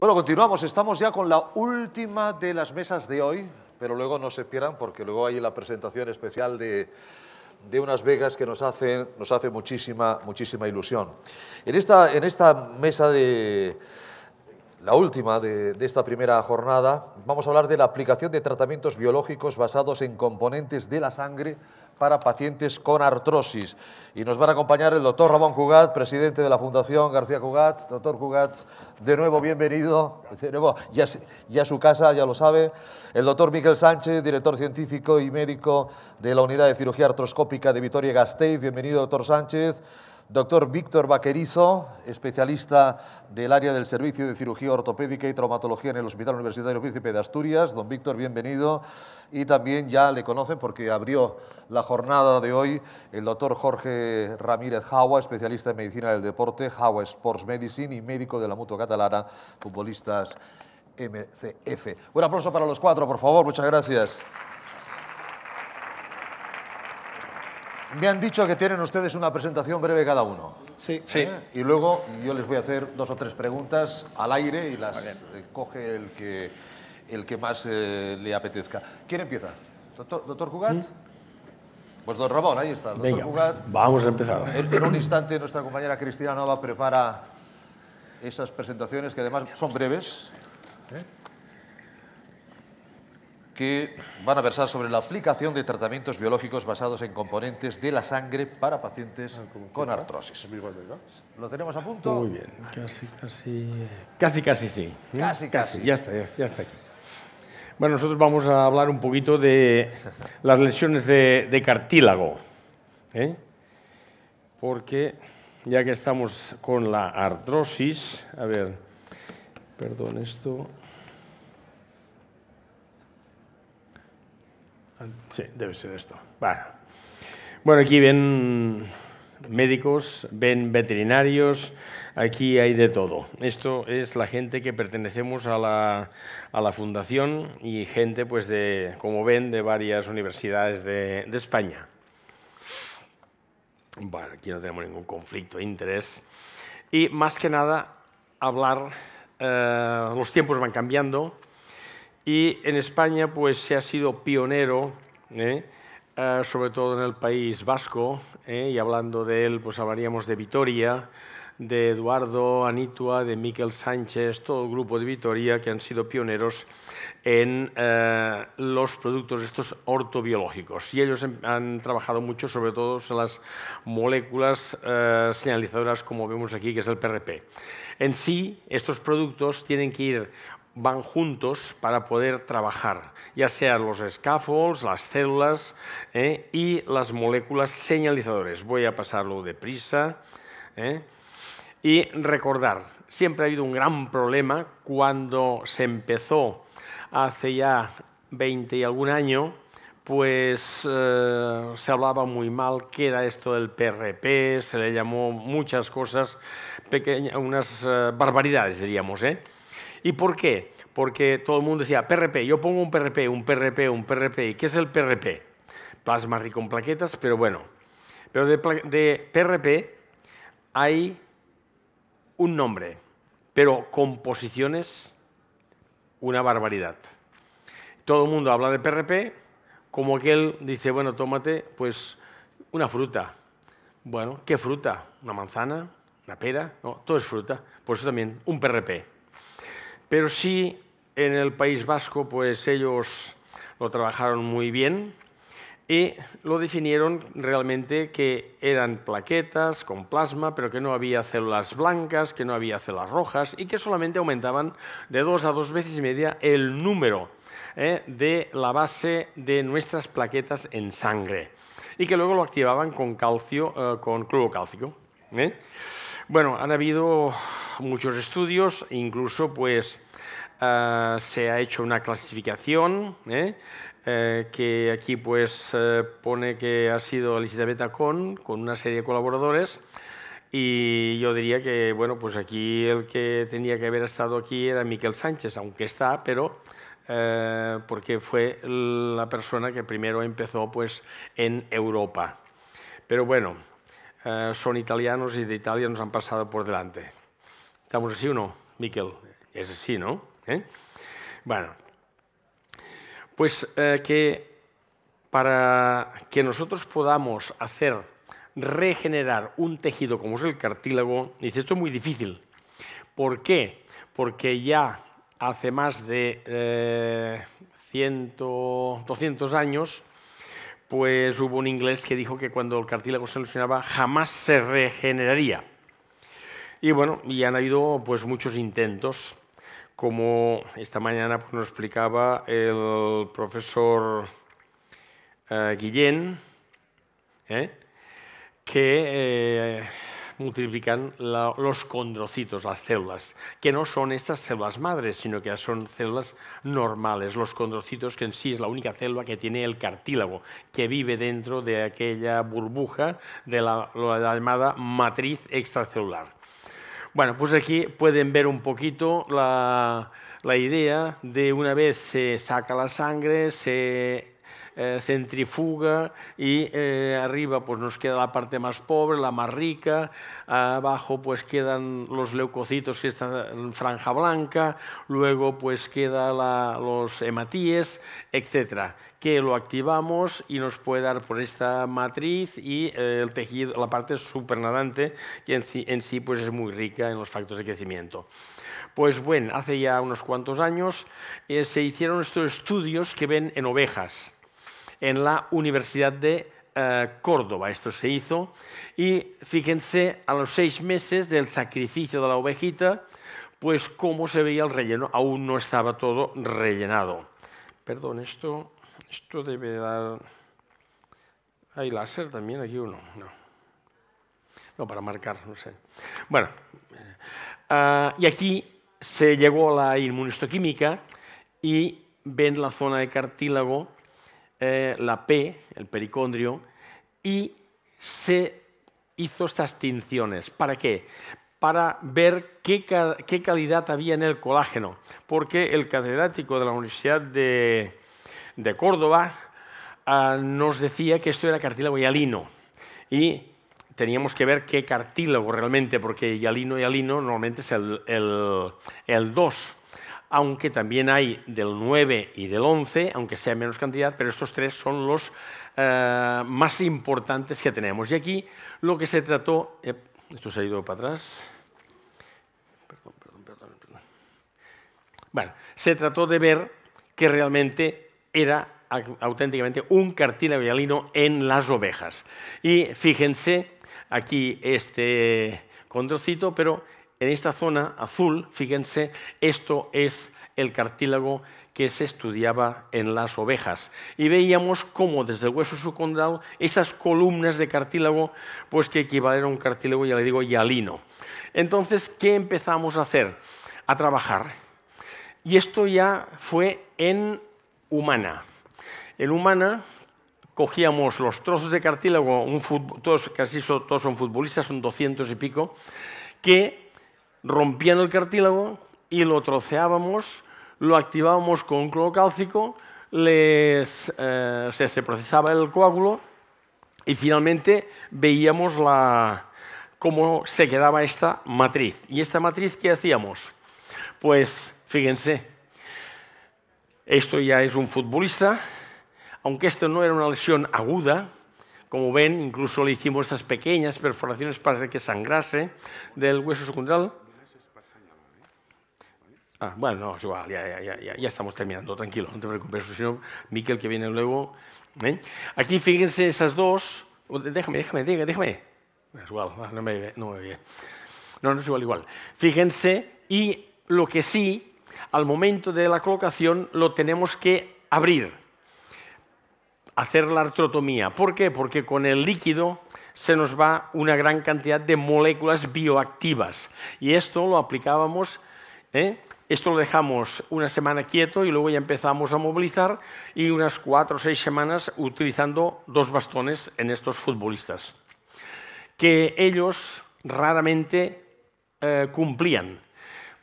Bueno, continuamos. Estamos ya con la última de las mesas de hoy, pero luego no se pierdan porque luego hay la presentación especial de, unas vegas que nos hace, nos hace muchísima, muchísima ilusión. En esta, en esta mesa de... La última de, de esta primera jornada, vamos a hablar de la aplicación de tratamientos biológicos basados en componentes de la sangre para pacientes con artrosis. Y nos van a acompañar el doctor Ramón Cugat, presidente de la Fundación García Cugat. Doctor Cugat, de nuevo bienvenido. De nuevo, ya, ya su casa, ya lo sabe. El doctor Miguel Sánchez, director científico y médico de la Unidad de Cirugía Artroscópica de Vitoria-Gasteiz. Bienvenido, doctor Sánchez. Doctor Víctor Vaquerizo, especialista del área del servicio de cirugía ortopédica y traumatología en el Hospital Universitario Príncipe de Asturias. Don Víctor, bienvenido. Y también ya le conocen porque abrió la jornada de hoy el doctor Jorge Ramírez Jawa, especialista en medicina del deporte, Jawa Sports Medicine y médico de la Mutua Catalana, futbolistas MCF. Un aplauso para los cuatro, por favor. Muchas gracias. Me han dicho que tienen ustedes una presentación breve cada uno. Sí. ¿Eh? sí. Y luego yo les voy a hacer dos o tres preguntas al aire y las eh, coge el que, el que más eh, le apetezca. ¿Quién empieza? ¿Doctor, doctor Cugat? ¿Mm? Pues don Ramón, ahí está. Venga, Vamos a empezar. En, un instante nuestra compañera Cristina Nova prepara esas presentaciones que además son breves que van a versar sobre la aplicación de tratamientos biológicos basados en componentes de la sangre para pacientes ah, con artrosis. ¿Lo tenemos a punto? Muy bien, casi, casi, casi, casi sí. Casi, casi. Ya está, ya está aquí. Bueno, nosotros vamos a hablar un poquito de las lesiones de, cartílago, ¿eh? porque ya que estamos con la artrosis, a ver, perdón esto, Sí, debe ser esto. Bueno, aquí ven médicos, ven veterinarios, aquí hay de todo. Esto es la gente que pertenecemos a la, fundación y gente, pues, de, como ven, de varias universidades de, de España. Bueno, aquí no tenemos ningún conflicto de interés. Y más que nada, hablar, eh, los tiempos van cambiando, y en España pues, se ha sido pionero, ¿eh? ah, sobre todo en el País Vasco, ¿eh? y hablando de él, pues hablaríamos de Vitoria, de Eduardo Anitua, de Miquel Sánchez, todo el grupo de Vitoria que han sido pioneros en eh, los productos estos ortobiológicos. Y ellos em, han trabajado mucho sobre todo en las moléculas señalizadoras como vemos aquí, que es el PRP. En sí, estos productos tienen que ir van juntos para poder trabajar, ya sean los scaffolds, las células eh, y las moléculas señalizadores. Voy a pasarlo deprisa. Eh. Y recordar, siempre ha habido un gran problema cuando se empezó hace ya 20 y algún año, pues eh, se hablaba muy mal qué era esto del PRP, se le llamó muchas cosas, unas barbaridades diríamos, ¿Y por qué? Porque todo el mundo decía, PRP, yo pongo un PRP, un PRP, un PRP. ¿Y ¿Qué es el PRP? Plasma rico en plaquetas, pero bueno. Pero de, de PRP hay un nombre, pero composiciones, una barbaridad. Todo el mundo habla de PRP, como aquel dice, bueno, tómate pues una fruta. Bueno, ¿qué fruta? ¿Una manzana? ¿Una pera? No, todo es fruta. Por eso también un PRP. Pero sí, en el País Vasco, pues ellos lo trabajaron muy bien y lo definieron realmente que eran plaquetas con plasma, pero que no había células blancas, que no había células rojas y que solamente aumentaban de dos a dos veces y media el número ¿eh? de la base de nuestras plaquetas en sangre y que luego lo activaban con calcio, eh, con clorocálcico. ¿eh? Bueno, han habido muchos estudios, incluso pues ah, se ha hecho una clasificación ¿eh? Eh, que aquí pues eh, pone que ha sido Elizabeth con con una serie de colaboradores y yo diría que bueno pues aquí el que tenía que haber estado aquí era Miquel Sánchez, aunque está, pero porque fue la persona que primero empezó pues en Europa. Pero bueno, son italianos y de Italia nos han pasado por delante. ¿Estamos así o no, Miquel? Es así, ¿no? ¿Eh? Bueno, pues eh, que para que nosotros podamos hacer regenerar un tejido como es el cartílago, dice, esto es muy difícil. ¿Por qué? Porque ya hace más de 100, eh, 200 años, pues hubo un inglés que dijo que cuando el cartílago se lesionaba jamás se regeneraría. Y bueno, y han habido pues muchos intentos, como esta mañana pues, nos explicaba el profesor eh, Guillén, ¿eh? que eh, multiplican los condrocitos, las células, que no son estas células madres, sino que son células normales, los condrocitos, que en sí es la única célula que tiene el cartílago, que vive dentro de aquella burbuja de la llamada matriz extracelular. Bueno, pues aquí pueden ver un poquito la, idea de una vez se saca la sangre, se eh, centrifuga y eh, arriba pues nos queda la parte más pobre, la más rica, abajo pues quedan los leucocitos que están en franja blanca, luego pues queda los hematíes, etcétera, que lo activamos y nos puede dar por esta matriz y eh, el tejido, la parte supernadante que en sí, pues es muy rica en los factores de crecimiento. Pues bueno, hace ya unos cuantos años se hicieron estos estudios que ven en ovejas en la Universidad de eh, Córdoba. Esto se hizo y fíjense a los seis meses del sacrificio de la ovejita, pues cómo se veía el relleno, aún no estaba todo rellenado. Perdón, esto, esto debe dar... ¿Hay láser también aquí uno? No. No, para marcar, no sé. Bueno, eh, ah, y aquí se llegó a la inmunistoquímica y ven la zona de cartílago eh, la P, el pericondrio, y se hizo estas tinciones. ¿Para qué? Para ver qué, calidad había en el colágeno, porque el catedrático de la Universidad de, Córdoba ah, nos decía que esto era cartílago hialino y teníamos que ver qué cartílago realmente, porque hialino y hialino normalmente es el, el 2 aunque también hay del 9 y del 11, aunque sea menos cantidad, pero estos tres son los eh, más importantes que tenemos. Y aquí lo que se trató... Eh, esto se ha ido para atrás. Perdón, perdón, perdón, perdón. Bueno, se trató de ver que realmente era auténticamente un cartílago en las ovejas. Y fíjense aquí este condrocito, pero en esta zona azul, fíjense, esto es el cartílago que se estudiaba en las ovejas. Y veíamos cómo desde el hueso subcondral estas columnas de cartílago, pues que equivalen a un cartílago, ya le digo, hialino. Entonces, ¿qué empezamos a hacer? A trabajar. Y esto ya fue en humana. En humana cogíamos los trozos de cartílago, todos, casi todos son futbolistas, son 200 y pico, que rompían el cartílago y lo troceábamos, lo activábamos con cloro cálcico, les, eh, se, procesaba el coágulo y finalmente veíamos la, cómo se quedaba esta matriz. ¿Y esta matriz qué hacíamos? Pues fíjense, esto ya es un futbolista, aunque esto no era una lesión aguda, como ven, incluso le hicimos estas pequeñas perforaciones para que sangrase del hueso secundario, Ah, bueno, no, es igual, ya, ya, ya, ya, estamos terminando, tranquilo, no te preocupes, si Miquel que viene luego. ¿eh? Aquí fíjense esas dos. Déjame, déjame, déjame. Es igual, no me, no ve. No, no es igual, igual. Fíjense, y lo que sí, al momento de la colocación lo tenemos que abrir, hacer la artrotomía. ¿Por qué? Porque con el líquido se nos va una gran cantidad de moléculas bioactivas. Y esto lo aplicábamos ¿eh? Esto lo dejamos una semana quieto y luego ya empezamos a movilizar y unas cuatro o seis semanas utilizando dos bastones en estos futbolistas, que ellos raramente eh, cumplían,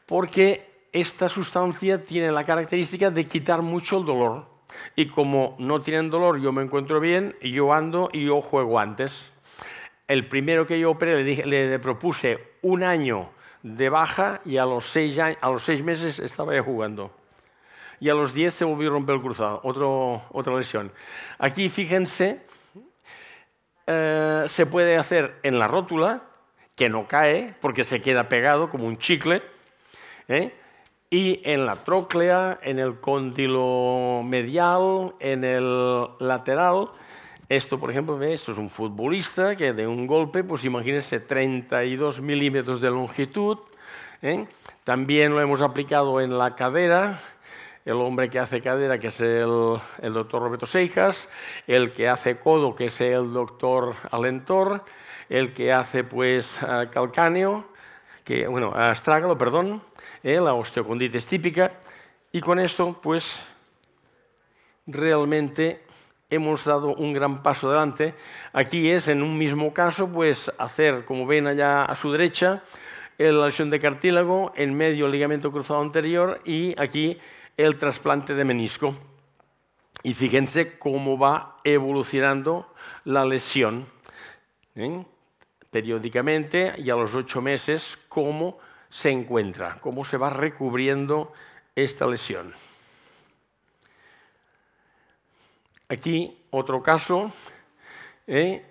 porque esta sustancia tiene la característica de quitar mucho el dolor y como no tienen dolor, yo me encuentro bien, yo ando y yo juego antes. El primero que yo operé le, le propuse un año de baja y a los seis, a los seis meses estaba ya jugando. Y a los diez se volvió a romper el cruzado, otra lesión. Aquí, fíjense, eh, se puede hacer en la rótula, que no cae porque se queda pegado como un chicle, ¿eh? y en la tróclea, en el cóndilo medial, en el lateral, esto, por ejemplo, esto es un futbolista que de un golpe, pues imagínense 32 milímetros de longitud. ¿eh? También lo hemos aplicado en la cadera, el hombre que hace cadera, que es el, doctor Roberto Seijas, el que hace codo, que es el doctor Alentor, el que hace pues calcáneo, que, bueno, astrágalo, perdón, ¿eh? la osteocondritis típica, y con esto, pues, realmente hemos dado un gran paso adelante. Aquí es, en un mismo caso, pues hacer, como ven allá a su derecha, la lesión de cartílago, en medio el ligamento cruzado anterior y aquí el trasplante de menisco. Y fíjense cómo va evolucionando la lesión. ¿eh? Periódicamente y a los ocho meses, cómo se encuentra, cómo se va recubriendo esta lesión. Aquí otro caso. ¿eh?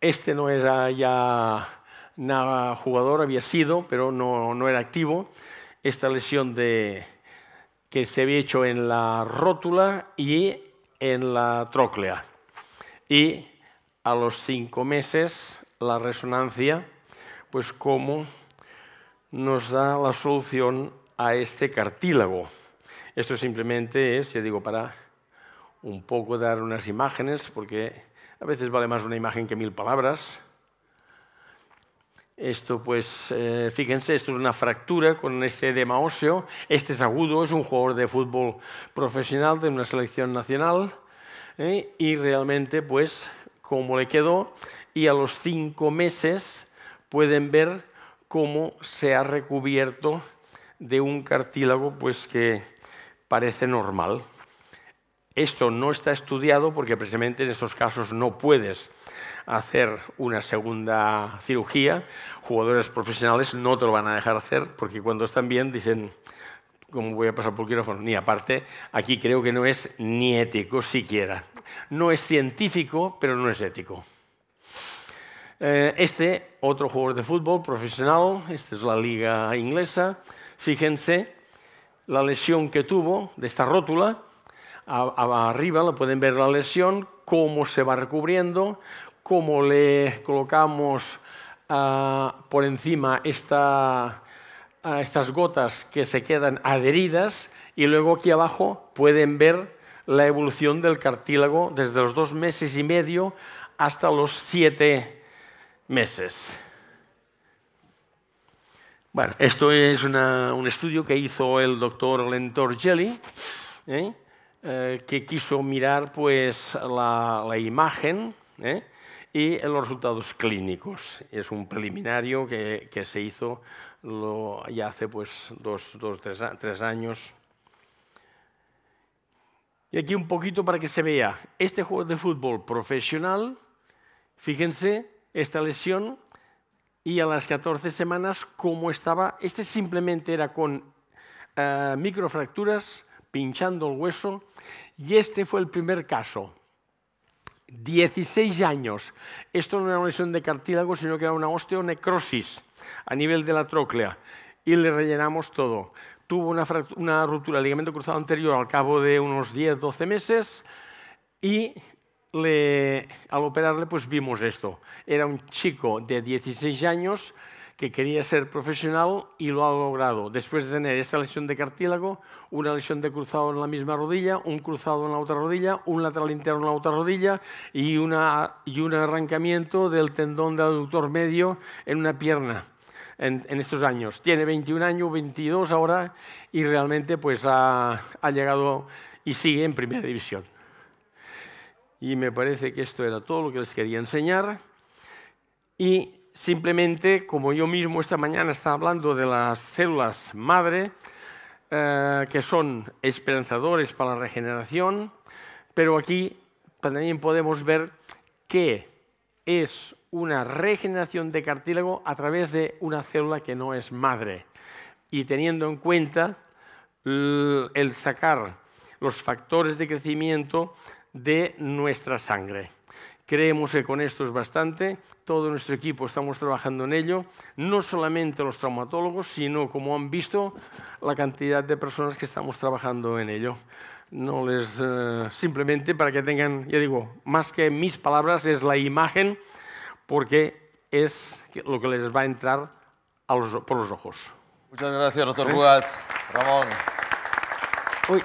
Este no era ya nada jugador, había sido, pero no, era activo. Esta lesión que se había hecho en la rótula y en la tróclea. Y a los cinco meses la resonancia, pues cómo nos da la solución a este cartílago. Esto simplemente es, ya digo, para un poco dar unas imágenes, porque a veces vale más una imagen que mil palabras. Esto, pues, eh, fíjense, esto es una fractura con este edema óseo. Este es agudo, es un jugador de fútbol profesional de una selección nacional. ¿eh? Y realmente, pues, cómo le quedó, y a los cinco meses pueden ver cómo se ha recubierto de un cartílago, pues, que parece normal. Esto no está estudiado porque precisamente en estos casos no puedes hacer una segunda cirugía. Jugadores profesionales no te lo van a dejar hacer porque cuando están bien dicen, ¿cómo voy a pasar por quirófano? Ni aparte, aquí creo que no es ni ético siquiera. No es científico, pero no es ético. Eh, este, otro jugador de fútbol profesional, esta es la liga inglesa, fíjense la lesión que tuvo de esta rótula, arriba lo pueden ver la lesión, cómo se va recubriendo, cómo le colocamos ah, por encima esta, ah, estas gotas que se quedan adheridas y luego aquí abajo pueden ver la evolución del cartílago desde los dos meses y medio hasta los siete meses. Bueno, esto es un estudio que hizo el doctor Lentor Jelly. ¿eh? Eh, que quiso mirar pues, la, imagen ¿eh? y los resultados clínicos. Es un preliminario que, se hizo lo, ya hace pues, dos, dos tres, años. Y aquí un poquito para que se vea. Este juego de fútbol profesional, fíjense esta lesión y a las 14 semanas cómo estaba. Este simplemente era con eh, microfracturas pinchando el hueso, y este fue el primer caso. 16 años. Esto no era una lesión de cartílago, sino que era una osteonecrosis a nivel de la tróclea. Y le rellenamos todo. Tuvo una, una ruptura del ligamento cruzado anterior al cabo de unos 10-12 meses y al operarle pues vimos esto. Era un chico de 16 años que quería ser profesional y lo ha logrado. Después de tener esta lesión de cartílago, una lesión de cruzado en la misma rodilla, un cruzado en la otra rodilla, un lateral interno en la otra rodilla y, una, y un arrancamiento del tendón de aductor medio en una pierna. En, estos años. Tiene 21 años, 22 ahora, y realmente pues ha, ha llegado y sigue en primera división. Y me parece que esto era todo lo que les quería enseñar. Y simplemente, como yo mismo esta mañana estaba hablando de las células madre, eh, que son esperanzadores para la regeneración, pero aquí también podemos ver que es una regeneración de cartílago a través de una célula que no es madre. Y teniendo en cuenta el sacar los factores de crecimiento de nuestra sangre. Creemos que con esto es bastante todo nuestro equipo estamos trabajando en ello, no solamente los traumatólogos, sino, como han visto, la cantidad de personas que estamos trabajando en ello. No les, eh, simplemente para que tengan, ya digo, más que mis palabras, es la imagen, porque es lo que les va a entrar por los ojos. Muchas gracias, doctor ¿Eh? Rugat. Ramón. Uy.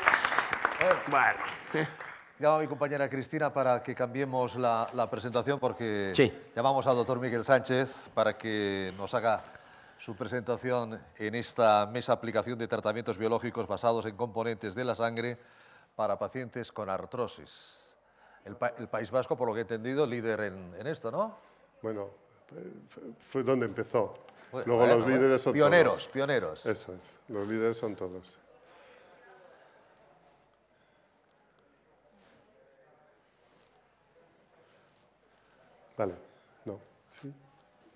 Bueno. Eh. Llamo a mi compañera Cristina para que cambiemos la, presentación porque llamamos al doctor Miguel Sánchez para que nos haga su presentación en esta mesa aplicación de tratamientos biológicos basados en componentes de la sangre para pacientes con artrosis. El, País Vasco, por lo que he entendido, líder en, esto, ¿no? Bueno, fue donde empezó. Luego los líderes son todos. Pioneros, pioneros. Eso es, los líderes son todos. Vale, no.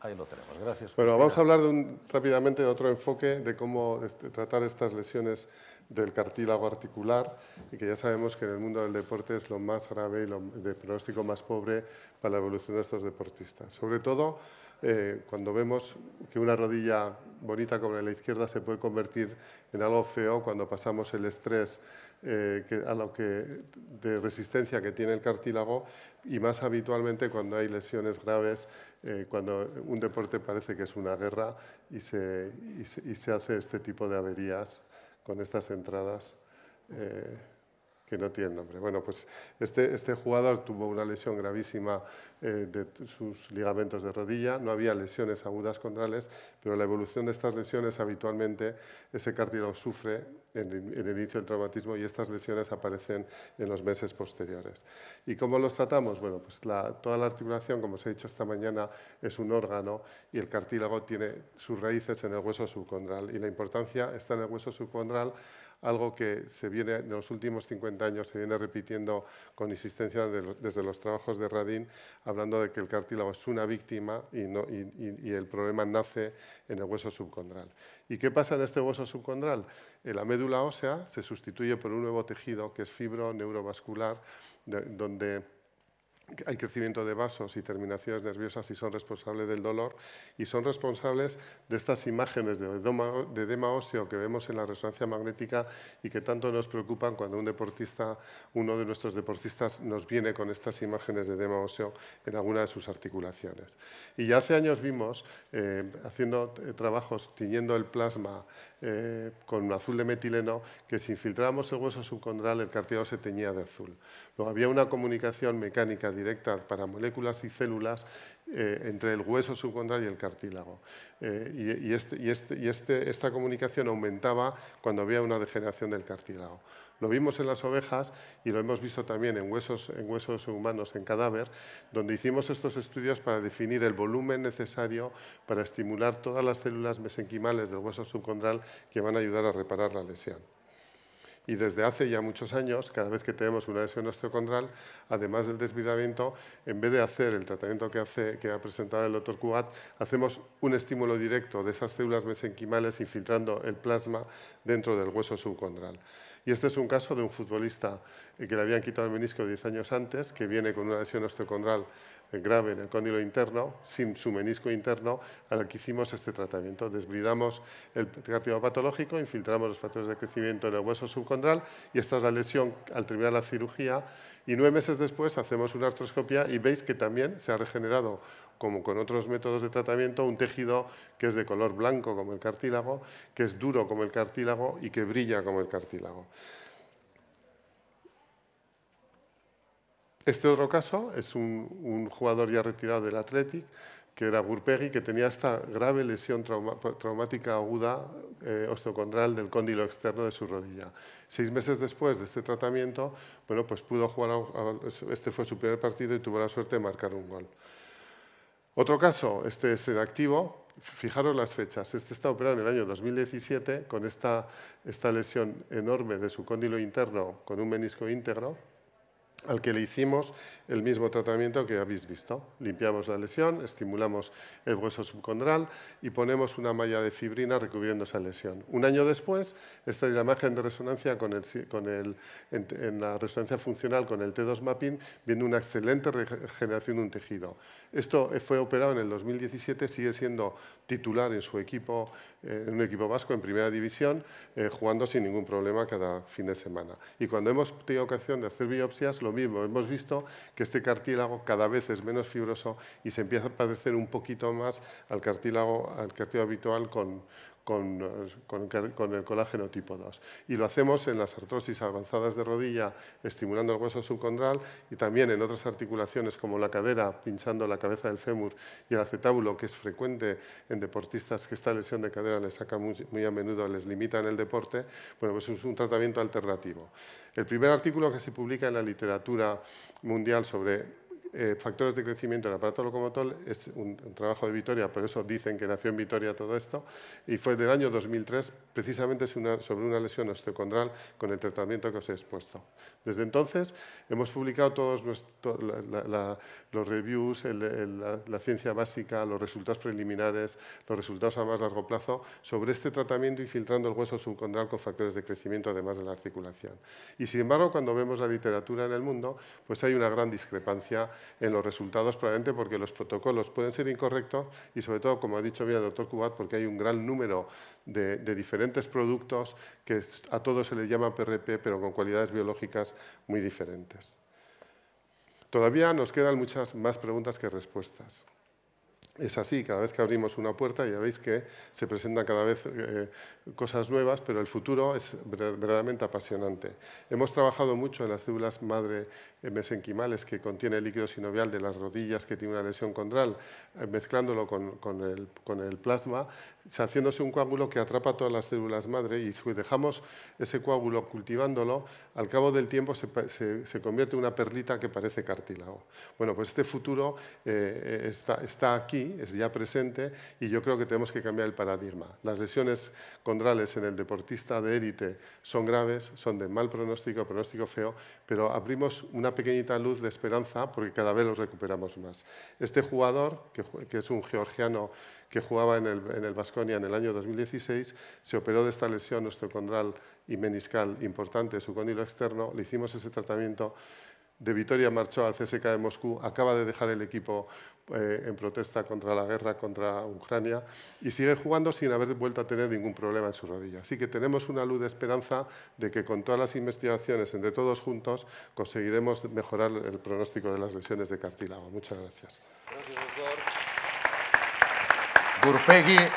Ahí lo tenemos, gracias. Bueno, pues vamos a hablar de rápidamente de otro enfoque de cómo este, tratar estas lesiones del cartílago articular y que ya sabemos que en el mundo del deporte es lo más grave y lo de pronóstico más pobre para la evolución de estos deportistas. Sobre todo eh, cuando vemos que una rodilla bonita como la la izquierda se puede convertir en algo feo cuando pasamos el estrés eh, a lo que, de resistencia que tiene el cartílago y más habitualmente cuando hay lesiones graves, eh, cuando un deporte parece que es una guerra y se, y se, hace este tipo de averías con estas entradas. Eh, que no tiene nombre. Bueno, pues este, este jugador tuvo una lesión gravísima eh, de sus ligamentos de rodilla, no había lesiones agudas condrales, pero la evolución de estas lesiones habitualmente ese cartílago sufre en, el inicio del traumatismo y estas lesiones aparecen en los meses posteriores. ¿Y cómo los tratamos? Bueno, pues toda la articulación, como os he dicho esta mañana, es un órgano y el cartílago tiene sus raíces en el hueso subcondral y la importancia está en el hueso subcondral algo que se viene de los últimos 50 años, se viene repitiendo con insistencia desde los trabajos de Radin, hablando de que el cartílago es una víctima y, el problema nace en el hueso subcondral. ¿Y qué pasa en este hueso subcondral? La médula ósea se sustituye por un nuevo tejido que es fibro neurovascular, donde hay crecimiento de vasos y terminaciones nerviosas y son responsables del dolor y son responsables de estas imágenes de edema, de óseo que vemos en la resonancia magnética y que tanto nos preocupan cuando un deportista, uno de nuestros deportistas nos viene con estas imágenes de edema óseo en alguna de sus articulaciones. Y ya hace años vimos, eh, haciendo eh, trabajos tiñendo el plasma eh, con azul de metileno, que si infiltrábamos el hueso subcondral el cartílago se teñía de azul. Luego había una comunicación mecánica directa para moléculas y células eh, entre el hueso subcondral y el cartílago. Eh, y, este, este, este, esta comunicación aumentaba cuando había una degeneración del cartílago. Lo vimos en las ovejas y lo hemos visto también en huesos, en huesos humanos, en cadáver, donde hicimos estos estudios para definir el volumen necesario para estimular todas las células mesenquimales del hueso subcondral que van a ayudar a reparar la lesión y desde hace ya muchos años, cada vez que tenemos una lesión osteocondral, además del desvidamiento, en vez de hacer el tratamiento que, que ha presentado el doctor Cugat, hacemos un estímulo directo de esas células mesenquimales infiltrando el plasma dentro del hueso subcondral. Y este es un caso de un futbolista eh, que le habían quitado el menisco 10 años antes, que viene con una lesión osteocondral grave en el cóndilo interno, sin su menisco interno, al que hicimos este tratamiento. Desbridamos el cartílago patológico, infiltramos los factores de crecimiento en el hueso subcondral y esta es la lesión al terminar la cirugía. Y nueve meses después hacemos una artroscopia y veis que también se ha regenerado, como con otros métodos de tratamiento, un tejido que es de color blanco como el cartílago, que es duro como el cartílago y que brilla como el cartílago. Este otro caso es un, jugador ya retirado del Athletic, que era Burpegui, que tenía esta grave lesión traumática aguda eh, osteocondral del cóndilo externo de su rodilla. Seis meses después de este tratamiento, bueno, pues pudo jugar, este fue su primer partido y tuvo la suerte de marcar un gol. Otro caso, este es en activo, fijaros las fechas, este está operado en el año 2017 con esta, esta lesión enorme de su cóndilo interno con un menisco íntegro, al que le hicimos el mismo tratamiento que habéis visto. Limpiamos la lesión, estimulamos el hueso subcondral y ponemos una malla de fibrina recubriendo esa lesión. Un año después, esta es la imagen de resonancia con en, en, la resonancia funcional con el T2 mapping, viendo una excelente regeneración de un tejido. Esto fue operado en el 2017, sigue siendo titular en su equipo en eh, un equipo vasco en primera división, eh, jugando sin ningún problema cada fin de semana. Y cuando hemos tenido ocasión de hacer biopsias, lo mismo, hemos visto que este cartílago cada vez es menos fibroso y se empieza a padecer un poquito más al cartílago, al cartílago habitual con, con, el colágeno tipo 2. Y lo hacemos en las artrosis avanzadas de rodilla, estimulando el hueso subcondral, y también en otras articulaciones como la cadera, pinchando la cabeza del fémur y el acetábulo, que es frecuente en deportistas que esta lesión de cadera les saca muy, a menudo, les limita en el deporte. Bueno, pues es un tratamiento alternativo. El primer artículo que se publica en la literatura mundial sobre eh, factores de crecimiento del aparato locomotor es un, trabajo de Vitoria, por eso dicen que nació en Vitoria todo esto, y fue del año 2003, precisamente sobre una lesión osteocondral con el tratamiento que os he expuesto. Desde entonces hemos publicado todos los reviews, la, la, ciencia básica, los resultados preliminares, los resultados a más largo plazo sobre este tratamiento y filtrando el hueso subcondral con factores de crecimiento además de la articulación. Y sin embargo, cuando vemos la literatura en el mundo, pues hay una gran discrepancia en los resultados probablemente porque los protocolos pueden ser incorrectos y sobre todo, como ha dicho bien el doctor Cubat, porque hay un gran número de, diferentes productos que a todos se les llama PRP, pero con cualidades biológicas muy diferentes. Todavía nos quedan muchas más preguntas que respuestas. Es así, cada vez que abrimos una puerta ya veis que se presentan cada vez eh, cosas nuevas, pero el futuro es verdaderamente apasionante. Hemos trabajado mucho en las células madre eh, mesenquimales que contiene líquido sinovial de las rodillas que tiene una lesión condral, eh, mezclándolo con, con, el, plasma, haciéndose un coágulo que atrapa todas las células madre y si dejamos ese coágulo cultivándolo, al cabo del tiempo se, se, convierte en una perlita que parece cartílago. Bueno, pues este futuro eh, está, está aquí, es ya presente y yo creo que tenemos que cambiar el paradigma. Las lesiones con en el deportista de élite son graves, son de mal pronóstico, pronóstico feo, pero abrimos una pequeñita luz de esperanza porque cada vez los recuperamos más. Este jugador, que, es un georgiano que jugaba en el, en el Basconia en el año 2016, se operó de esta lesión osteocondral y meniscal importante, su cóndilo externo, le hicimos ese tratamiento de Vitoria marchó al CSK de Moscú, acaba de dejar el equipo eh, en protesta contra la guerra contra Ucrania y sigue jugando sin haber vuelto a tener ningún problema en su rodilla. Así que tenemos una luz de esperanza de que con todas las investigaciones entre todos juntos conseguiremos mejorar el pronóstico de las lesiones de cartílago. Muchas gracias. Gracias, doctor.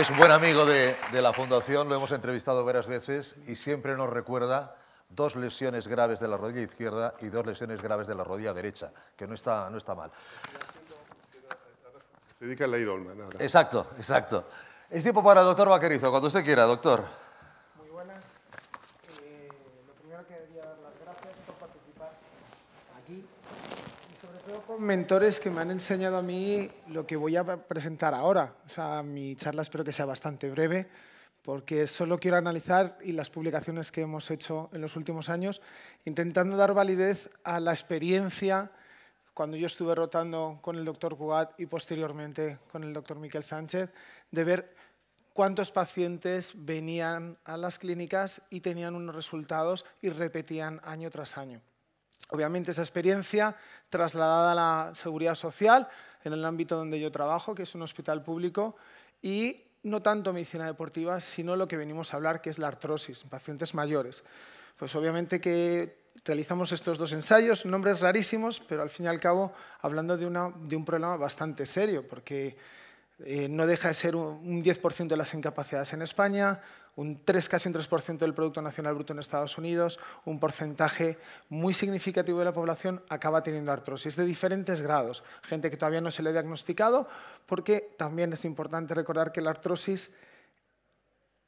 es un buen amigo de la Fundación, lo hemos entrevistado varias veces y siempre nos recuerda dos lesiones graves de la rodilla izquierda y dos lesiones graves de la rodilla derecha, que no está, no está mal. Se dedica al Ironman ahora. Exacto, exacto. Es tiempo para el doctor Vaquerizo, cuando usted quiera, doctor. Muy buenas. Eh, lo primero que quería dar las gracias por participar aquí y sobre todo con mentores que me han enseñado a mí lo que voy a presentar ahora. O sea, mi charla espero que sea bastante breve porque solo quiero analizar y las publicaciones que hemos hecho en los últimos años, intentando dar validez a la experiencia cuando yo estuve rotando con el doctor Cugat y posteriormente con el doctor Miquel Sánchez, de ver cuántos pacientes venían a las clínicas y tenían unos resultados y repetían año tras año. Obviamente esa experiencia trasladada a la seguridad social en el ámbito donde yo trabajo, que es un hospital público, y no tanto medicina deportiva, sino lo que venimos a hablar, que es la artrosis, en pacientes mayores. Pues obviamente que realizamos estos dos ensayos, nombres rarísimos, pero al fin y al cabo hablando de, un problema bastante serio, porque eh, no deja de ser un 10% de las incapacidades en España, un 3, casi un 3% del Producto Nacional Bruto en Estados Unidos, un porcentaje muy significativo de la población acaba teniendo artrosis de diferentes grados. Gente que todavía no se le ha diagnosticado, porque también es importante recordar que la artrosis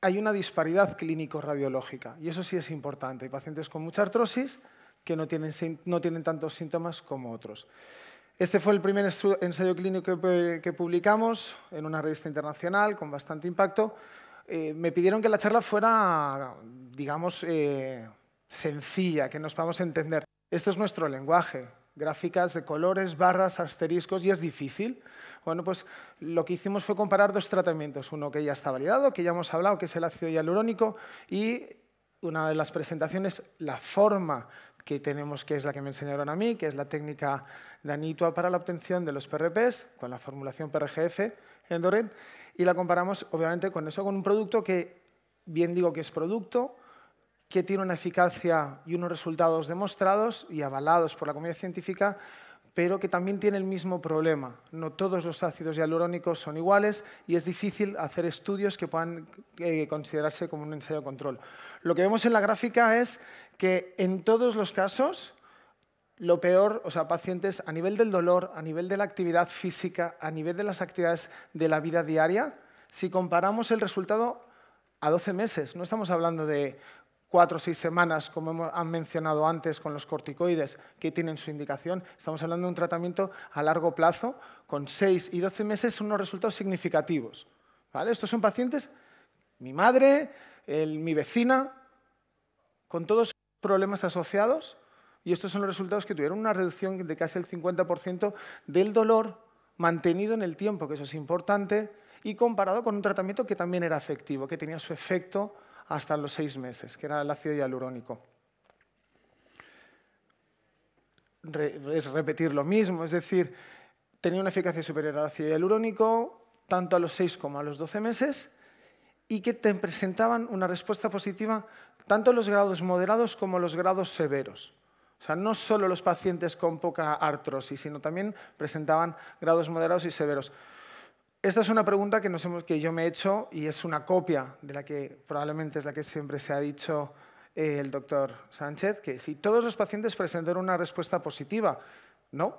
hay una disparidad clínico-radiológica, y eso sí es importante. Hay pacientes con mucha artrosis que no tienen, no tienen tantos síntomas como otros. Este fue el primer ensayo clínico que publicamos en una revista internacional con bastante impacto, eh, me pidieron que la charla fuera, digamos, eh, sencilla, que nos podamos entender. Este es nuestro lenguaje, gráficas de colores, barras, asteriscos, y es difícil. Bueno, pues lo que hicimos fue comparar dos tratamientos, uno que ya está validado, que ya hemos hablado, que es el ácido hialurónico, y una de las presentaciones, la forma que tenemos, que es la que me enseñaron a mí, que es la técnica de Anitua para la obtención de los PRPs, con la formulación PRGF, en y la comparamos obviamente con eso, con un producto que, bien digo que es producto, que tiene una eficacia y unos resultados demostrados y avalados por la comunidad científica, pero que también tiene el mismo problema. No todos los ácidos hialurónicos son iguales y es difícil hacer estudios que puedan eh, considerarse como un ensayo control. Lo que vemos en la gráfica es que en todos los casos lo peor, o sea, pacientes a nivel del dolor, a nivel de la actividad física, a nivel de las actividades de la vida diaria, si comparamos el resultado a 12 meses, no estamos hablando de 4 o 6 semanas, como han mencionado antes con los corticoides que tienen su indicación, estamos hablando de un tratamiento a largo plazo con 6 y 12 meses unos resultados significativos. Estos son pacientes, mi madre, mi vecina, con todos los problemas asociados, y estos son los resultados que tuvieron una reducción de casi el 50% del dolor mantenido en el tiempo, que eso es importante, y comparado con un tratamiento que también era efectivo, que tenía su efecto hasta los seis meses, que era el ácido hialurónico. es repetir lo mismo, es decir, tenía una eficacia superior al ácido hialurónico, tanto a los seis como a los doce meses, y que te presentaban una respuesta positiva tanto en los grados moderados como en los grados severos. O sea, no solo los pacientes con poca artrosis, sino también presentaban grados moderados y severos. Esta es una pregunta que, nos hemos, que yo me he hecho y es una copia de la que probablemente es la que siempre se ha dicho eh, el doctor Sánchez, que si todos los pacientes presentaron una respuesta positiva, no.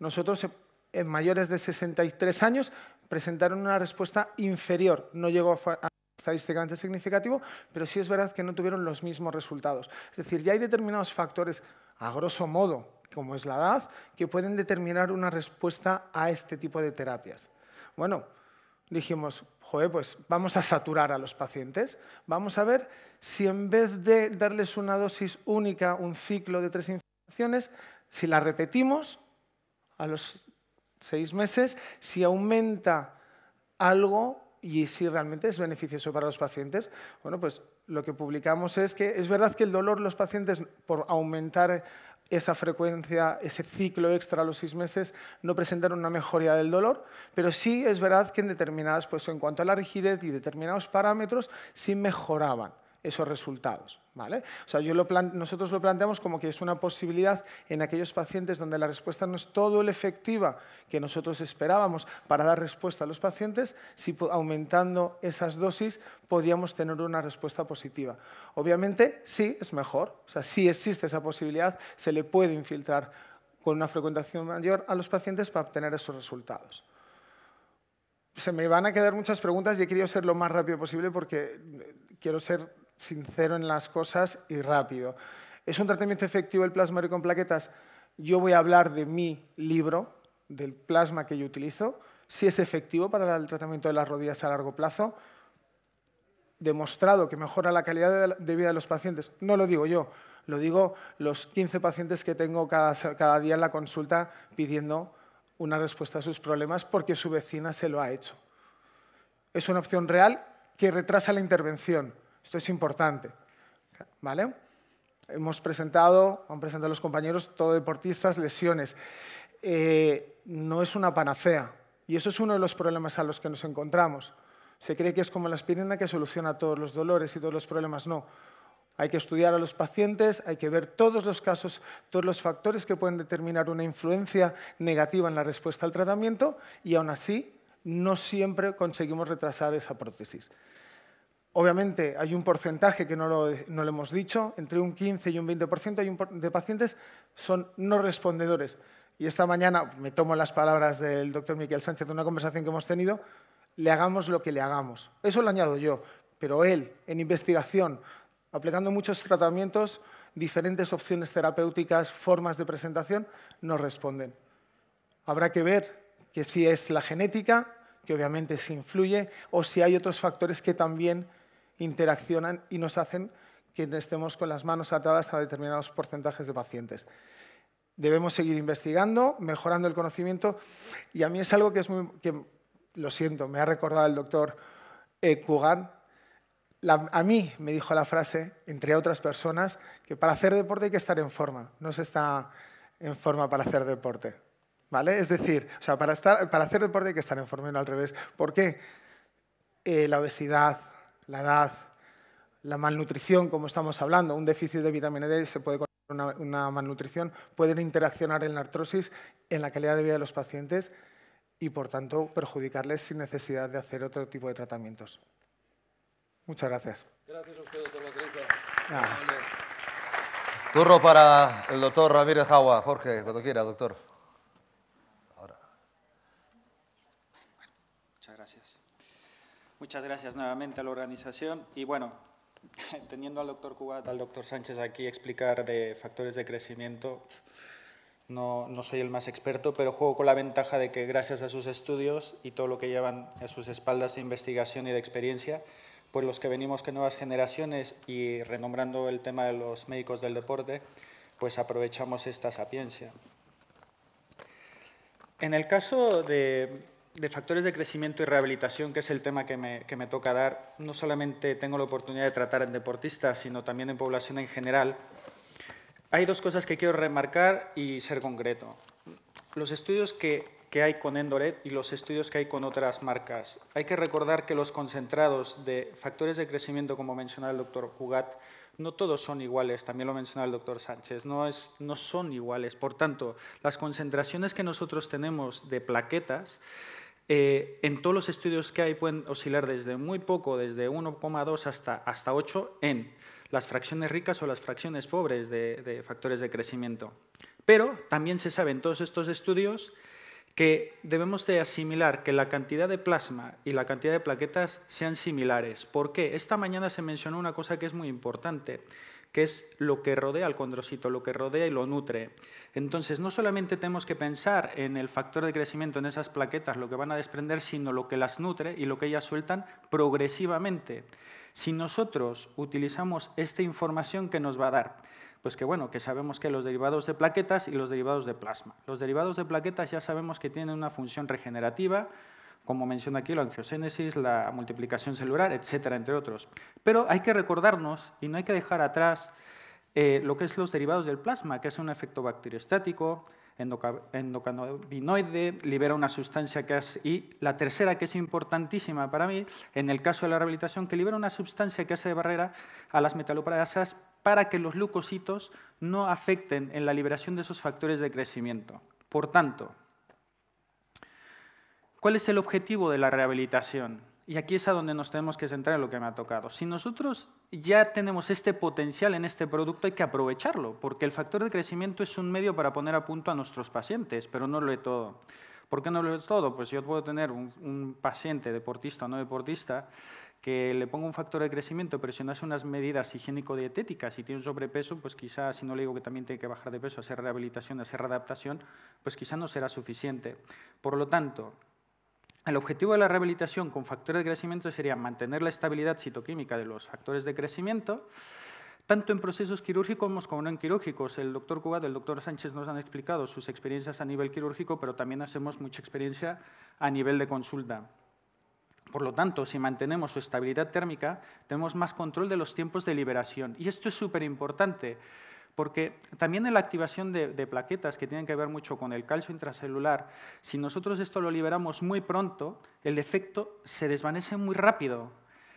Nosotros en mayores de 63 años presentaron una respuesta inferior, no llegó a estadísticamente significativo, pero sí es verdad que no tuvieron los mismos resultados. Es decir, ya hay determinados factores, a grosso modo, como es la edad, que pueden determinar una respuesta a este tipo de terapias. Bueno, dijimos, joder, pues vamos a saturar a los pacientes, vamos a ver si en vez de darles una dosis única, un ciclo de tres infecciones, si la repetimos a los seis meses, si aumenta algo y si realmente es beneficioso para los pacientes, bueno, pues lo que publicamos es que es verdad que el dolor los pacientes, por aumentar esa frecuencia, ese ciclo extra a los seis meses, no presentaron una mejoría del dolor, pero sí es verdad que en determinadas, pues en cuanto a la rigidez y determinados parámetros, sí mejoraban esos resultados. ¿vale? O sea, yo lo nosotros lo planteamos como que es una posibilidad en aquellos pacientes donde la respuesta no es todo lo efectiva que nosotros esperábamos para dar respuesta a los pacientes, si aumentando esas dosis podíamos tener una respuesta positiva. Obviamente, sí, es mejor. O sea, sí existe esa posibilidad, se le puede infiltrar con una frecuentación mayor a los pacientes para obtener esos resultados. Se me van a quedar muchas preguntas y he querido ser lo más rápido posible porque eh, quiero ser sincero en las cosas y rápido. ¿Es un tratamiento efectivo el plasma con plaquetas? Yo voy a hablar de mi libro, del plasma que yo utilizo, si es efectivo para el tratamiento de las rodillas a largo plazo, demostrado que mejora la calidad de vida de los pacientes. No lo digo yo, lo digo los 15 pacientes que tengo cada día en la consulta pidiendo una respuesta a sus problemas porque su vecina se lo ha hecho. Es una opción real que retrasa la intervención. Esto es importante. ¿Vale? Hemos presentado, han presentado los compañeros, todo deportistas, lesiones. Eh, no es una panacea. Y eso es uno de los problemas a los que nos encontramos. Se cree que es como la aspirina que soluciona todos los dolores y todos los problemas. No. Hay que estudiar a los pacientes, hay que ver todos los casos, todos los factores que pueden determinar una influencia negativa en la respuesta al tratamiento y aún así no siempre conseguimos retrasar esa prótesis. Obviamente hay un porcentaje que no lo, hemos dicho, entre un 15 y un 20% de pacientes son no respondedores. Y esta mañana, me tomo las palabras del doctor Miguel Sánchez de una conversación que hemos tenido, le hagamos lo que le hagamos. Eso lo añado yo, pero él, en investigación, aplicando muchos tratamientos, diferentes opciones terapéuticas, formas de presentación, no responden. Habrá que ver que si es la genética, que obviamente se influye, o si hay otros factores que también interaccionan y nos hacen que estemos con las manos atadas a determinados porcentajes de pacientes. Debemos seguir investigando, mejorando el conocimiento y a mí es algo que es muy, que, lo siento, me ha recordado el doctor Kugan. Eh, a mí me dijo la frase, entre otras personas, que para hacer deporte hay que estar en forma. No se está en forma para hacer deporte. ¿Vale? Es decir, o sea, para, estar, para hacer deporte hay que estar en forma y no al revés. ¿Por qué? Eh, la obesidad, la edad, la malnutrición, como estamos hablando, un déficit de vitamina D se puede una, una malnutrición, pueden interaccionar en la artrosis, en la calidad de vida de los pacientes y, por tanto, perjudicarles sin necesidad de hacer otro tipo de tratamientos. Muchas gracias. Gracias a usted, doctor ah. para el doctor Ramírez Jagua. Jorge, cuando quiera, doctor. Muchas gracias. Muchas gracias nuevamente a la organización y bueno, teniendo al doctor Cubat, al doctor Sánchez aquí explicar de factores de crecimiento, no, soy el más experto, pero juego con la ventaja de que gracias a sus estudios y todo lo que llevan a sus espaldas de investigación y de experiencia, pues los que venimos que nuevas generaciones y renombrando el tema de los médicos del deporte, pues aprovechamos esta sapiencia. En el caso de de factores de crecimiento y rehabilitación, que es el tema que me, toca dar, no solamente tengo la oportunidad de tratar en deportistas, sino también en población en general, hay dos cosas que quiero remarcar y ser concreto. Los estudios que, hay con Endoret y los estudios que hay con otras marcas. Hay que recordar que los concentrados de factores de crecimiento, como mencionaba el doctor Hugat, no todos son iguales, también lo mencionaba el doctor Sánchez, no, es, no son iguales. Por tanto, las concentraciones que nosotros tenemos de plaquetas eh, en todos los estudios que hay pueden oscilar desde muy poco, desde 1,2 hasta, hasta 8, en las fracciones ricas o las fracciones pobres de, de factores de crecimiento. Pero también se sabe en todos estos estudios que debemos de asimilar que la cantidad de plasma y la cantidad de plaquetas sean similares. ¿Por qué? Esta mañana se mencionó una cosa que es muy importante, que es lo que rodea al condrocito, lo que rodea y lo nutre. Entonces, no solamente tenemos que pensar en el factor de crecimiento, en esas plaquetas, lo que van a desprender, sino lo que las nutre y lo que ellas sueltan progresivamente. Si nosotros utilizamos esta información que nos va a dar pues que bueno, que sabemos que los derivados de plaquetas y los derivados de plasma. Los derivados de plaquetas ya sabemos que tienen una función regenerativa, como menciona aquí la angiogénesis, la multiplicación celular, etcétera, entre otros. Pero hay que recordarnos y no hay que dejar atrás eh, lo que es los derivados del plasma, que es un efecto bacteriostático, endocannabinoide, libera una sustancia que hace... Y la tercera, que es importantísima para mí, en el caso de la rehabilitación, que libera una sustancia que hace de barrera a las metaloplasas para que los leucocitos no afecten en la liberación de esos factores de crecimiento. Por tanto, ¿cuál es el objetivo de la rehabilitación? Y aquí es a donde nos tenemos que centrar en lo que me ha tocado. Si nosotros ya tenemos este potencial en este producto, hay que aprovecharlo, porque el factor de crecimiento es un medio para poner a punto a nuestros pacientes, pero no lo es todo. ¿Por qué no lo es todo? Pues yo puedo tener un, un paciente deportista o no deportista que le ponga un factor de crecimiento, pero si no hace unas medidas higiénico-dietéticas, y tiene un sobrepeso, pues quizás, si no le digo que también tiene que bajar de peso, hacer rehabilitación, hacer readaptación, pues quizás no será suficiente. Por lo tanto, el objetivo de la rehabilitación con factores de crecimiento sería mantener la estabilidad citoquímica de los factores de crecimiento, tanto en procesos quirúrgicos como no en quirúrgicos. El doctor Cugado, el doctor Sánchez nos han explicado sus experiencias a nivel quirúrgico, pero también hacemos mucha experiencia a nivel de consulta. Por lo tanto, si mantenemos su estabilidad térmica, tenemos más control de los tiempos de liberación. Y esto es súper importante, porque también en la activación de, plaquetas, que tienen que ver mucho con el calcio intracelular, si nosotros esto lo liberamos muy pronto, el efecto se desvanece muy rápido.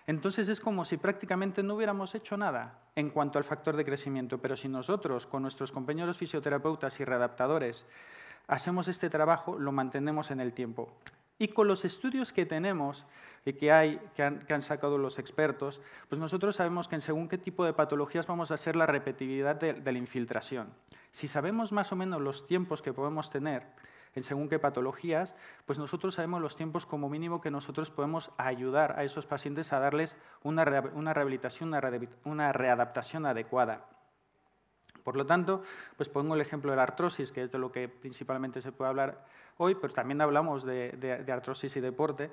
Entonces es como si prácticamente no hubiéramos hecho nada en cuanto al factor de crecimiento, pero si nosotros, con nuestros compañeros fisioterapeutas y readaptadores, hacemos este trabajo, lo mantenemos en el tiempo. Y con los estudios que tenemos y que, han, sacado los expertos, pues nosotros sabemos que en según qué tipo de patologías vamos a hacer la repetitividad de, de la infiltración. Si sabemos más o menos los tiempos que podemos tener, en según qué patologías, pues nosotros sabemos los tiempos como mínimo que nosotros podemos ayudar a esos pacientes a darles una, rehabilitación, una readaptación adecuada. Por lo tanto, pues pongo el ejemplo de la artrosis, que es de lo que principalmente se puede hablar hoy, pero también hablamos de, artrosis y deporte.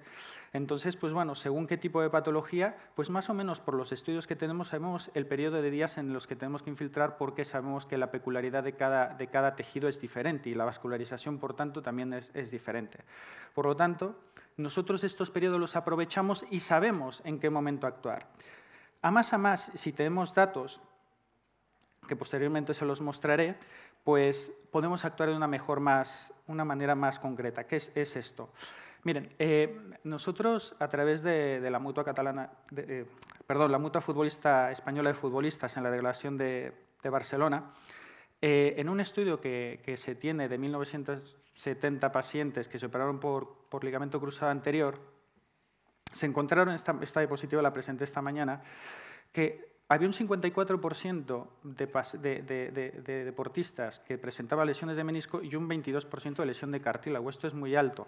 Entonces, pues bueno, según qué tipo de patología, pues más o menos por los estudios que tenemos sabemos el periodo de días en los que tenemos que infiltrar porque sabemos que la peculiaridad de cada, tejido es diferente y la vascularización, por tanto, también es, es diferente. Por lo tanto, nosotros estos periodos los aprovechamos y sabemos en qué momento actuar. A más a más, si tenemos datos que posteriormente se los mostraré, pues podemos actuar de una, mejor más, una manera más concreta. ¿Qué es, esto? Miren, eh, nosotros a través de, la mutua catalana, de, eh, perdón, la mutua futbolista española de futbolistas en la declaración de, Barcelona, eh, en un estudio que, se tiene de 1970 pacientes que se operaron por, por ligamento cruzado anterior, se encontraron, esta, esta diapositiva la presenté esta mañana, que había un 54% de, deportistas que presentaba lesiones de menisco y un 22% de lesión de cartílago. Esto es muy alto.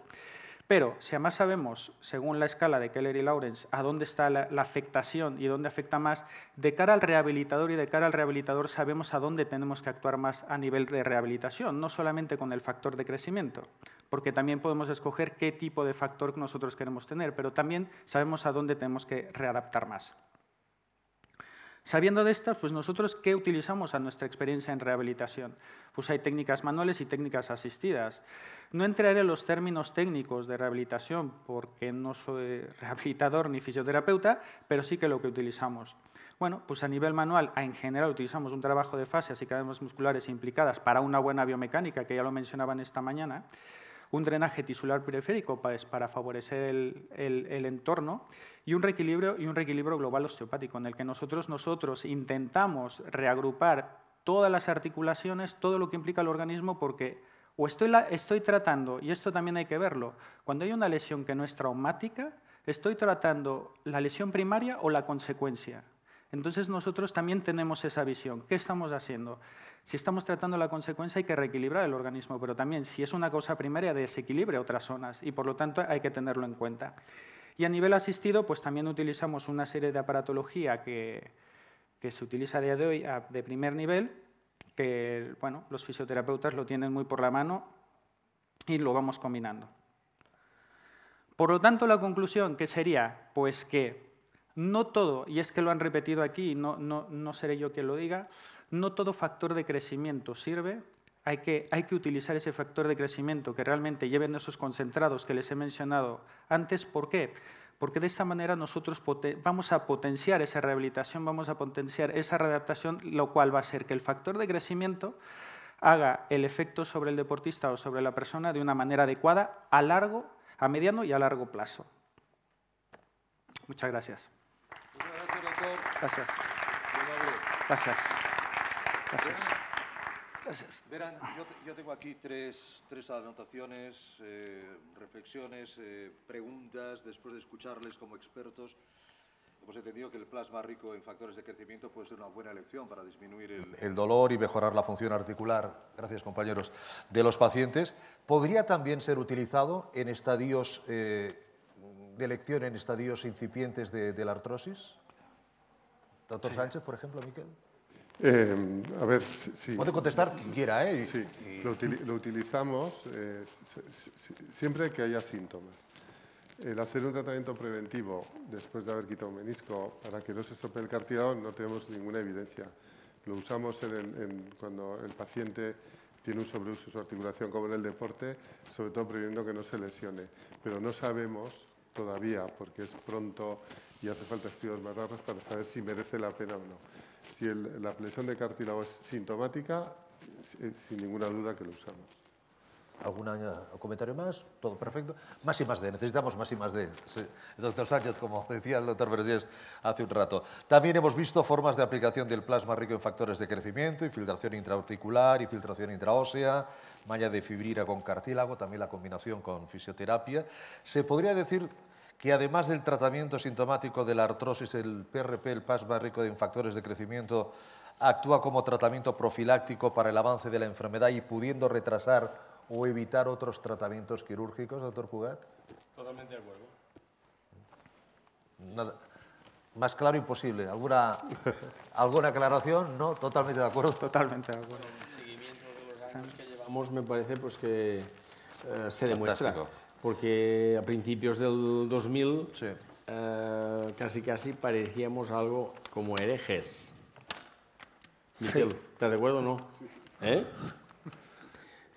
Pero si además sabemos, según la escala de Keller y Lawrence, a dónde está la, afectación y dónde afecta más, de cara al rehabilitador y de cara al rehabilitador sabemos a dónde tenemos que actuar más a nivel de rehabilitación, no solamente con el factor de crecimiento, porque también podemos escoger qué tipo de factor nosotros queremos tener, pero también sabemos a dónde tenemos que readaptar más. Sabiendo de estas, pues nosotros, ¿qué utilizamos a nuestra experiencia en rehabilitación? Pues hay técnicas manuales y técnicas asistidas. No entraré en los términos técnicos de rehabilitación porque no soy rehabilitador ni fisioterapeuta, pero sí que lo que utilizamos. Bueno, pues a nivel manual, ah, en general, utilizamos un trabajo de fases y cadenas musculares implicadas para una buena biomecánica, que ya lo mencionaban esta mañana un drenaje tisular periférico para, favorecer el, entorno y un, reequilibrio, y un global osteopático, en el que nosotros, nosotros intentamos reagrupar todas las articulaciones, todo lo que implica el organismo, porque o estoy, estoy tratando, y esto también hay que verlo, cuando hay una lesión que no es traumática, estoy tratando la lesión primaria o la consecuencia. Entonces nosotros también tenemos esa visión. ¿Qué estamos haciendo? Si estamos tratando la consecuencia hay que reequilibrar el organismo, pero también si es una cosa primaria desequilibre otras zonas y por lo tanto hay que tenerlo en cuenta. Y a nivel asistido, pues también utilizamos una serie de aparatología que, se utiliza a día de hoy de primer nivel, que bueno, los fisioterapeutas lo tienen muy por la mano y lo vamos combinando. Por lo tanto, la conclusión, que sería? Pues que no todo, y es que lo han repetido aquí, no, no, seré yo quien lo diga, no todo factor de crecimiento sirve, hay que, utilizar ese factor de crecimiento que realmente lleven esos concentrados que les he mencionado antes. ¿Por qué? Porque de esta manera nosotros vamos a potenciar esa rehabilitación, vamos a potenciar esa readaptación, lo cual va a hacer que el factor de crecimiento haga el efecto sobre el deportista o sobre la persona de una manera adecuada a largo, a mediano y a largo plazo. Muchas gracias. Gracias. Gracias. Gracias. Gracias. Verán, yo, tengo aquí tres, tres anotaciones, eh, reflexiones, eh, preguntas, después de escucharles como expertos. Hemos entendido que el plasma rico en factores de crecimiento puede ser una buena elección para disminuir el... dolor y mejorar la función articular, gracias compañeros, de los pacientes. Podría también ser utilizado en estadios eh, de elección, en estadios incipientes de, de la artrosis. Doctor Sánchez, por ejemplo, Miquel. Eh, a ver, sí. Puede contestar quien quiera, ¿eh? Sí, lo, utilizamos eh, siempre que haya síntomas. El hacer un tratamiento preventivo después de haber quitado un menisco para que no se estope el cartílago no tenemos ninguna evidencia. Lo usamos cuando el paciente tiene un sobreuso de su articulación, como en el deporte, sobre todo previendo que no se lesione. Pero no sabemos todavía, porque es pronto y hace falta estudios más raros para saber si merece la pena o no. Si la lesión de cartílago es sintomática, eh, sin ninguna duda que lo usamos. ¿Algún comentario más, todo perfecto. Más y más de, necesitamos más y más de. El doctor Sánchez, como decía el doctor Vergés hace un rato. También hemos visto formas de aplicación del plasma rico en factores de crecimiento, infiltración intraarticular, infiltración intraósea, malla de fibrina con cartílago, también la combinación con fisioterapia. Se podría decir que además del tratamiento sintomático de la artrosis, el PRP, el plasma rico en factores de crecimiento, actúa como tratamiento profiláctico para el avance de la enfermedad y pudiendo retrasar o evitar otros tratamientos quirúrgicos, doctor Fugat? Totalmente de acuerdo. Nada. Más claro imposible. ¿Alguna, ¿Alguna aclaración? ¿No? ¿Totalmente de acuerdo? Totalmente de acuerdo. el seguimiento de los años que llevamos me parece pues, que eh, se demuestra. Porque a principios del 2000 eh, casi casi parecíamos algo como herejes. ¿estás de acuerdo o no? ¿Eh?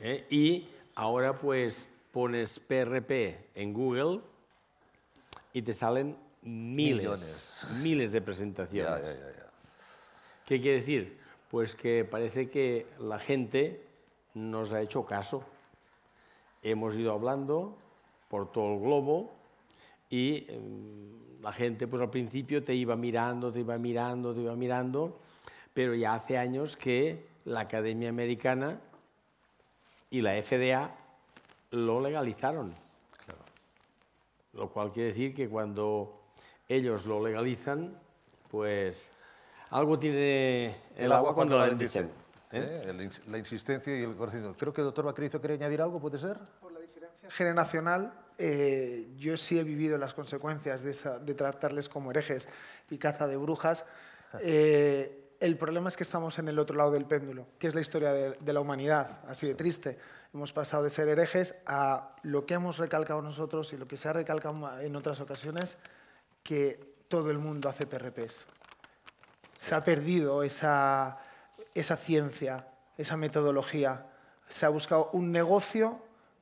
¿eh? Y ahora pues pones PRP en Google y te salen miles, miles de presentaciones. ¿Qué quiere decir? Pues que parece que la gente nos ha hecho caso. Hemos ido hablando por todo el globo y mm, la gente pues al principio te iba mirando, te iba mirando, te iba mirando, pero ya hace años que la Academia Americana y la FDA lo legalizaron. Lo cual quiere decir que cuando ellos lo legalizan, pues algo tiene el, agua, cuando, la bendicen. ¿eh? Eh, la insistencia y el conocimiento. Creo que el doctor Bacarizo quiere añadir algo, ¿puede ser? Por la diferencia generacional, eh, yo sí he vivido las consecuencias de, de tratarles como herejes y caza de brujas. el problema es que estamos en el otro lado del péndulo, que es la historia de, la humanidad, así de triste. Hemos pasado de ser herejes a lo que hemos recalcado nosotros y lo que se ha recalcado en otras ocasiones, que todo el mundo hace PRPs. Se ha perdido esa, ciencia, esa metodología. Se ha buscado un negocio,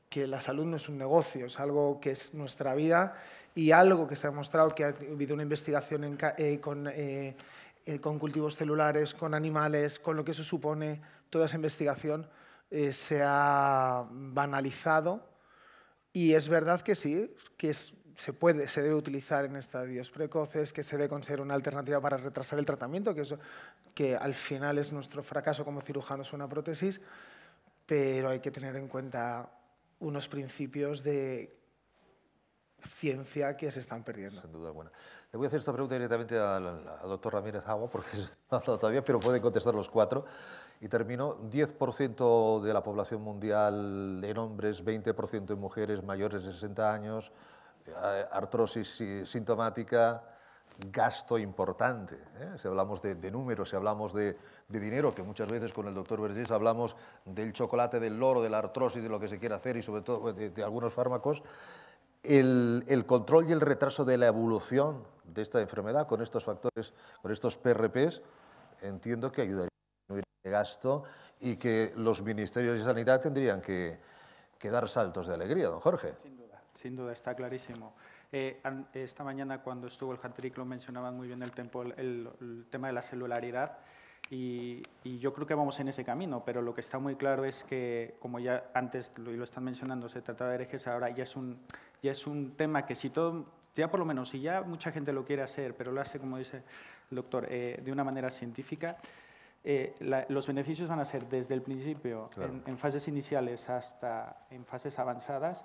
que la salud no es un negocio, es algo que es nuestra vida y algo que se ha demostrado que ha habido una investigación en, eh, con... Eh, eh, con cultivos celulares, con animales, con lo que eso supone, toda esa investigación eh, se ha banalizado y es verdad que sí, que se, puede, se debe utilizar en estadios precoces, que se debe considerar una alternativa para retrasar el tratamiento, que, que al final es nuestro fracaso como cirujanos una prótesis, pero hay que tener en cuenta unos principios de ciencia que se están perdiendo. Sin duda buena. Le voy a hacer esta pregunta directamente al, doctor Ramírez Agua, porque no ha todavía, pero pueden contestar los cuatro. Y termino, 10% de la población mundial en hombres, 20% en mujeres mayores de 60 años, eh, artrosis sintomática, gasto importante. ¿eh? Si hablamos de, números, si hablamos de, dinero, que muchas veces con el doctor Vergés hablamos del chocolate, del loro, de la artrosis, de lo que se quiere hacer y sobre todo eh, de algunos fármacos, el, control y el retraso de la evolución de esta enfermedad con estos factores, con estos PRPs, entiendo que ayudaría a disminuir el gasto y que los ministerios de Sanidad tendrían que, dar saltos de alegría, don Jorge. Sin duda, sin duda, está clarísimo. Eh, esta mañana cuando estuvo el hat lo mencionaban muy bien el, el, tema de la celularidad y, yo creo que vamos en ese camino, pero lo que está muy claro es que, como ya antes lo, lo están mencionando, se trata de herejes, ahora ya es un ya es un tema que si todo, ya por lo menos, si ya mucha gente lo quiere hacer, pero lo hace, como dice el doctor, eh, de una manera científica, eh, los beneficios van a ser desde el principio, en, fases iniciales hasta en fases avanzadas,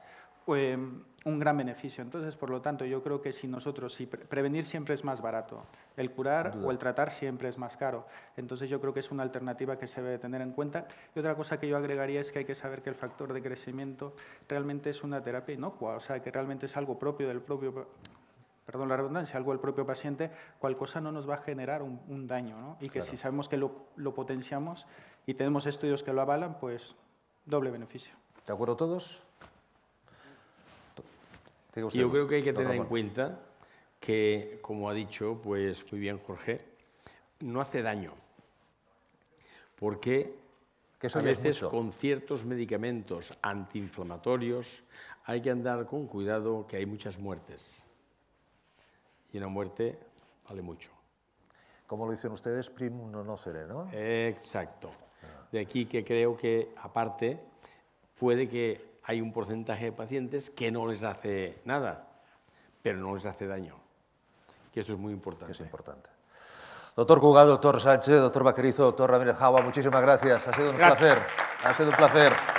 eh, un gran beneficio. Entonces, por lo tanto, yo creo que si nosotros, si prevenir siempre es más barato, el curar o el tratar siempre es más caro. Entonces, yo creo que es una alternativa que se debe tener en cuenta. Y otra cosa que yo agregaría es que hay que saber que el factor de crecimiento realmente es una terapia inocua, o sea, que realmente es algo propio del propio perdón la redundancia, algo del propio paciente, cual cosa no nos va a generar un, daño, ¿no? Y que si sabemos que lo, lo potenciamos y tenemos estudios que lo avalan, pues doble beneficio. ¿De acuerdo todos? Yo creo que hay que tener en cuenta que, como ha dicho pues muy bien Jorge, no hace daño. Porque a veces con ciertos medicamentos antiinflamatorios hay que andar con cuidado que hay muchas muertes. Y una muerte vale mucho. Como lo dicen ustedes, prim no nocere, ¿no? Exacto. De aquí que creo que, aparte, puede que hay un porcentaje de pacientes que no les hace nada, pero no les hace daño. Y esto es muy importante. Doctor Cugal, doctor Sánchez, doctor Vaquerizo, doctor Ramírez Java, muchísimas gracias. Ha sido un placer. Ha sido un placer.